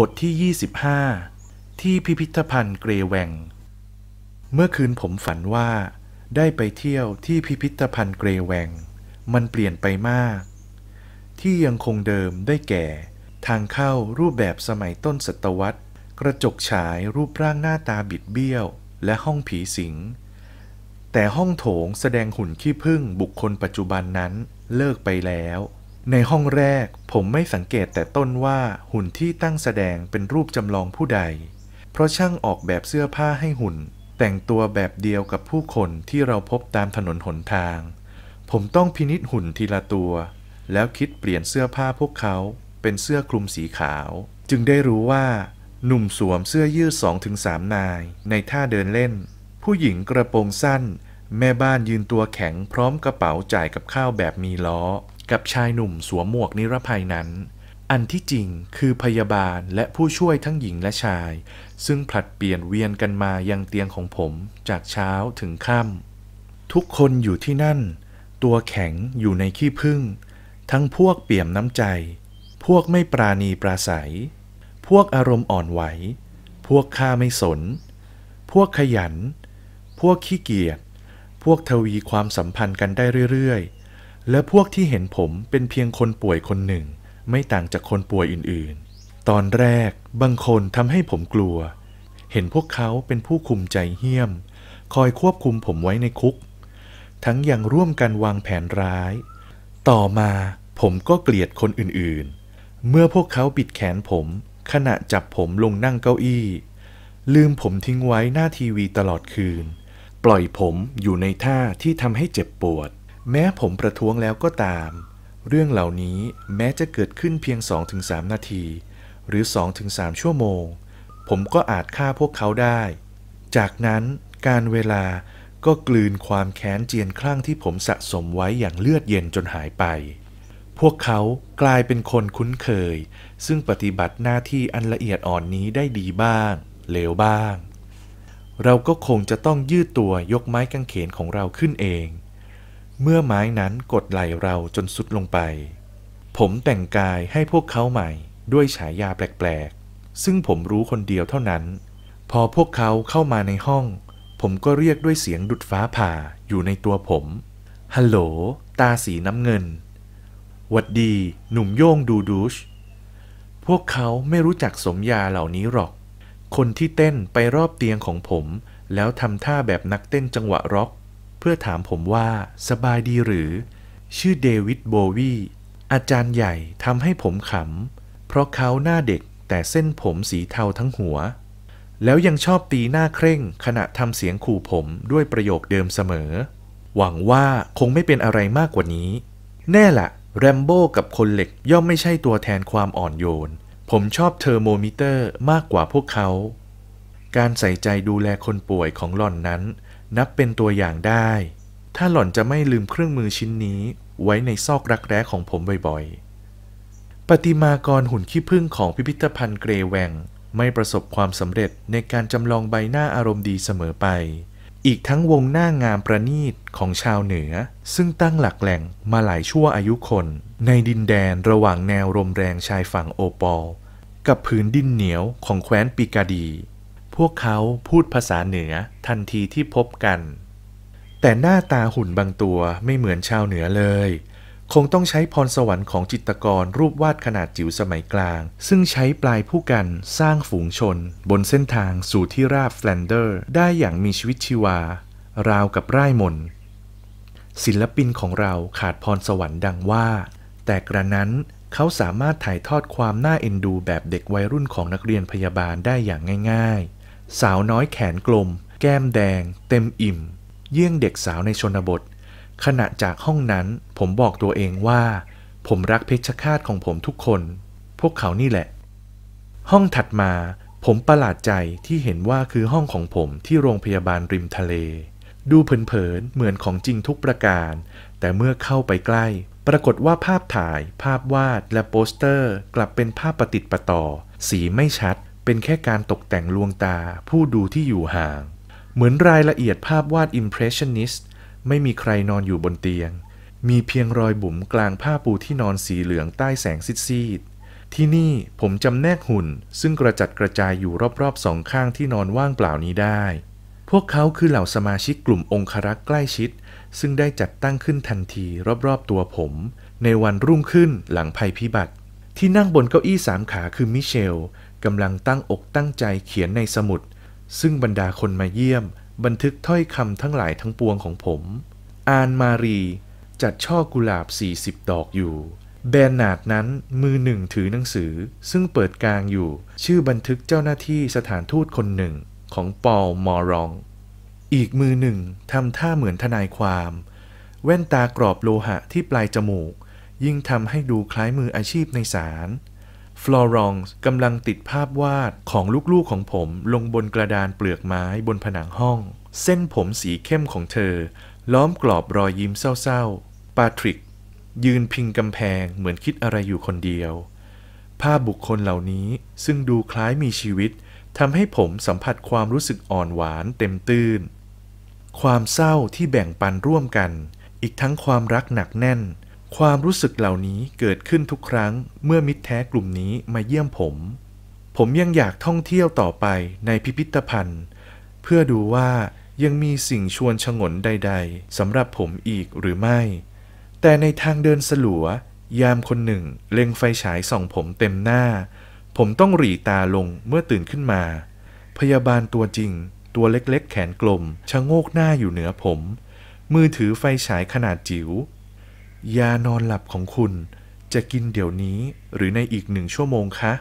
บทที่ 25 ที่พิพิธภัณฑ์เกรแวง เมื่อคืนผมฝันว่า ได้ไปเที่ยวที่พิพิธภัณฑ์เกรแวง มันเปลี่ยนไปมาก ที่ยังคงเดิมได้แก่ทางเข้ารูปแบบสมัยต้นศตวรรษ กระจกฉายรูปร่างหน้าตาบิดเบี้ยวและห้องผีสิง แต่ห้องโถงแสดงหุ่นขี้ผึ้งบุคคลปัจจุบันนั้นเลิกไปแล้วในห้องแรกผมไม่สังเกตแต่ต้นว่าหุ่นที่ตั้งแสดงเป็นรูปจำลองผู้ใด เพราะช่างออกแบบเสื้อผ้าให้หุ่น แต่งตัวแบบเดียวกับผู้คนที่เราพบตามถนนหนทาง ผมต้องพินิษหุ่นทีละตัว แล้วคิดเปลี่ยนเสื้อผ้าพวกเขา เป็นเสื้อคลุมสีขาว จึงได้รู้ว่า หนุ่มสวมเสื้อยืดสองถึงสามนายในท่าเดินเล่น ผู้หญิงกระโปรงสั้น แม่บ้านยืนตัวแข็งพร้อมกระเป๋าจ่ายกับข้าวแบบมีล้อกับชายหนุ่มสวมหมวกนิรภัยนั้น อันที่จริงคือพยาบาลและผู้ช่วยทั้งหญิงและชาย ซึ่งผลัดเปลี่ยนเวียนกันมายังเตียงของผมจากเช้าถึงค่ำ ทุกคนอยู่ที่นั่น ตัวแข็งอยู่ในขี้พึ่ง ทั้งพวกเปี่ยมน้ำใจ พวกไม่ปราณีปราศัย พวกอารมณ์อ่อนไหว พวกข้าไม่สน พวกขยัน พวกขี้เกียจ พวกทวีความสัมพันธ์กันได้เรื่อยๆและพวกที่เห็นผมเป็นเพียงคนป่วยคนหนึ่ง ไม่ต่างจากคนป่วยอื่นๆ ตอนแรกบางคนทำให้ผมกลัว เห็นพวกเขาเป็นผู้คุมใจเหี้ยม คอยควบคุมผมไว้ในคุก ทั้งยังร่วมกันวางแผนร้าย ต่อมาผมก็เกลียดคนอื่นๆ เมื่อพวกเขาบิดแขนผม ขณะจับผมลงนั่งเก้าอี้ ลืมผมทิ้งไว้หน้าทีวีตลอดคืน ปล่อยผมอยู่ในท่าที่ทำให้เจ็บปวดแม้ผมประท้วงแล้วก็ตาม เรื่องเหล่านี้แม้จะเกิดขึ้นเพียง 2-3 นาที หรือ 2-3 ชั่วโมง ผมก็อาจฆ่าพวกเขาได้ จากนั้นการเวลาก็กลืนความแค้นเจียนคลั่งที่ผมสะสมไว้อย่างเลือดเย็นจนหายไป พวกเขากลายเป็นคนคุ้นเคย ซึ่งปฏิบัติหน้าที่อันละเอียดอ่อนนี้ได้ดีบ้าง เลวบ้าง เราก็คงจะต้องยืดตัวยกไม้กางเขนของเราขึ้นเองเมื่อไม้นั้นกดไหล่เราจนสุดลงไป ผมแต่งกายให้พวกเขาใหม่ด้วยฉายาแปลกๆ ซึ่งผมรู้คนเดียวเท่านั้น พอพวกเขาเข้ามาในห้อง ผมก็เรียกด้วยเสียงดุดฟ้าผ่าอยู่ในตัวผม ฮัลโหล ตาสีน้ำเงินวัดดี หนุ่มโย่งดูดูช พวกเขาไม่รู้จักสมยาเหล่านี้หรอก คนที่เต้นไปรอบเตียงของผม แล้วทำท่าแบบนักเต้นจังหวะร็อกเพื่อถามผมว่าสบายดีหรือ ชื่อเดวิดโบวี อาจารย์ใหญ่ทำให้ผมขำ เพราะเขาหน้าเด็กแต่เส้นผมสีเทาทั้งหัว แล้วยังชอบตีหน้าเคร่ง ขณะทำเสียงขู่ผมด้วยประโยคเดิมเสมอ หวังว่าคงไม่เป็นอะไรมากกว่านี้ แน่ละ แรมโบ้กับคนเหล็กย่อมไม่ใช่ตัวแทนความอ่อนโยน ผมชอบเทอร์โมมิเตอร์มากกว่าพวกเขา การใส่ใจดูแลคนป่วยของหล่อนนั้นนับเป็นตัวอย่างได้ ถ้าหล่อนจะไม่ลืมเครื่องมือชิ้นนี้ ไว้ในซอกรักแร้ของผมบ่อยๆปฏิมากรหุ่นขี้ผึ้งของพิพิธภัณฑ์เกรแวงไม่ประสบความสำเร็จในการจำลองใบหน้าอารมณ์ดีเสมอไป อีกทั้งวงหน้างามประณีตของชาวเหนือ ซึ่งตั้งหลักแหล่งมาหลายชั่วอายุคน ในดินแดนระหว่างแนวลมแรงชายฝั่งโอปอลกับผืนดินเหนียวของแคว้นปิกาดีวกเขาพูดภาษาเหนือทันทีที่พบกัน แต่หน้าตาหุ่นบางตัวไม่เหมือนชาวเหนือเลย คงต้องใช้พรสวรรค์ของจิตกรรูปวาดขนาดจิ๋วสมัยกลาง ซึ่งใช้ปลายผู้กันสร้างฝูงชน บนเส้นทางสู่ที่ราบแฟลนเดอร์ได้อย่างมีชีวิตชีวา ราวกับไร่มนศิลปินของเราขาดพรสวรรค์ดังว่า แต่กระนั้นเขาสามารถถ่ายทอดความน่าเอ็นดูแบบเด็กวัยรุ่นของนักเรียนพยาบาลได้อย่างง่าย ๆสาวน้อยแขนกลม แก้มแดง เต็มอิ่ม เยี่ยงเด็กสาวในชนบท ขณะจากห้องนั้น ผมบอกตัวเองว่า ผมรักเพชรฆาตของผมทุกคน พวกเขานี่แหละ ห้องถัดมา ผมประหลาดใจที่เห็นว่าคือห้องของผมที่โรงพยาบาลริมทะเล ดูเผินๆเหมือนของจริงทุกประการ แต่เมื่อเข้าไปใกล้ ปรากฏว่าภาพถ่าย ภาพวาด และโปสเตอร์กลับเป็นภาพประติดประต่อ สีไม่ชัดเป็นแค่การตกแต่งลวงตาผู้ดูที่อยู่ห่างเหมือนรายละเอียดภาพวาด Impressionist ไม่มีใครนอนอยู่บนเตียง มีเพียงรอยบุ๋มกลางผ้าปูที่นอนสีเหลืองใต้แสงซีดๆที่นี่ผมจำแนกหุ่นซึ่งกระจัดกระจายอยู่รอบๆสองข้างที่นอนว่างเปล่านี้ได้ พวกเขาคือเหล่าสมาชิกกลุ่มองครักษ์ใกล้ชิดซึ่งได้จัดตั้งขึ้นทันทีรอบๆ ตัวผมในวันรุ่งขึ้นหลังภัยพิบัติที่นั่งบนเก้าอี้สามขาคือมิเชลกำลังตั้งอกตั้งใจเขียนในสมุด ซึ่งบรรดาคนมาเยี่ยม บันทึกถ้อยคำทั้งหลายทั้งปวงของผม อานมารี จัดช่อกุหลาบ 40ดอกอยู่ แบนนาดนั้นมือหนึ่งถือหนังสือ ซึ่งเปิดกลางอยู่ชื่อบันทึกเจ้าหน้าที่สถานทูตคนหนึ่ง ของปอลมอรอง อีกมือหนึ่งทำท่าเหมือนทนายความ แว่นตากรอบโลหะที่ปลายจมูก ยิ่งทำให้ดูคล้ายมืออาชีพในศาลฟลอรองส์กำลังติดภาพวาดของลูกๆของผมลงบนกระดานเปลือกไม้บนผนังห้อง เส้นผมสีเข้มของเธอ ล้อมกรอบรอยยิ้มเศร้าๆปาทริก ยืนพิงกำแพงเหมือนคิดอะไรอยู่คนเดียว ภาพบุคคลเหล่านี้ซึ่งดูคล้ายมีชีวิตทำให้ผมสัมผัสความรู้สึกอ่อนหวานเต็มตื้น ความเศร้าที่แบ่งปันร่วมกัน อีกทั้งความรักหนักแน่นความรู้สึกเหล่านี้เกิดขึ้นทุกครั้ง เมื่อมิตรแท้กลุ่มนี้มาเยี่ยมผม ผมยังอยากท่องเที่ยวต่อไปในพิพิธภัณฑ์ เพื่อดูว่ายังมีสิ่งชวนชงนใดๆสำหรับผมอีกหรือไม่ แต่ในทางเดินสลัว ยามคนหนึ่งเล็งไฟฉายส่องผมเต็มหน้า ผมต้องหลีตาลงเมื่อตื่นขึ้นมา พยาบาลตัวจริงตัวเล็กๆ แขนกลมชะโงกหน้าอยู่เหนือผม มือถือไฟฉายขนาดจิ๋วยานอนหลับของคุณจะกินเดี๋ยวนี้หรือในอีกหนึ่งชั่วโมงคะ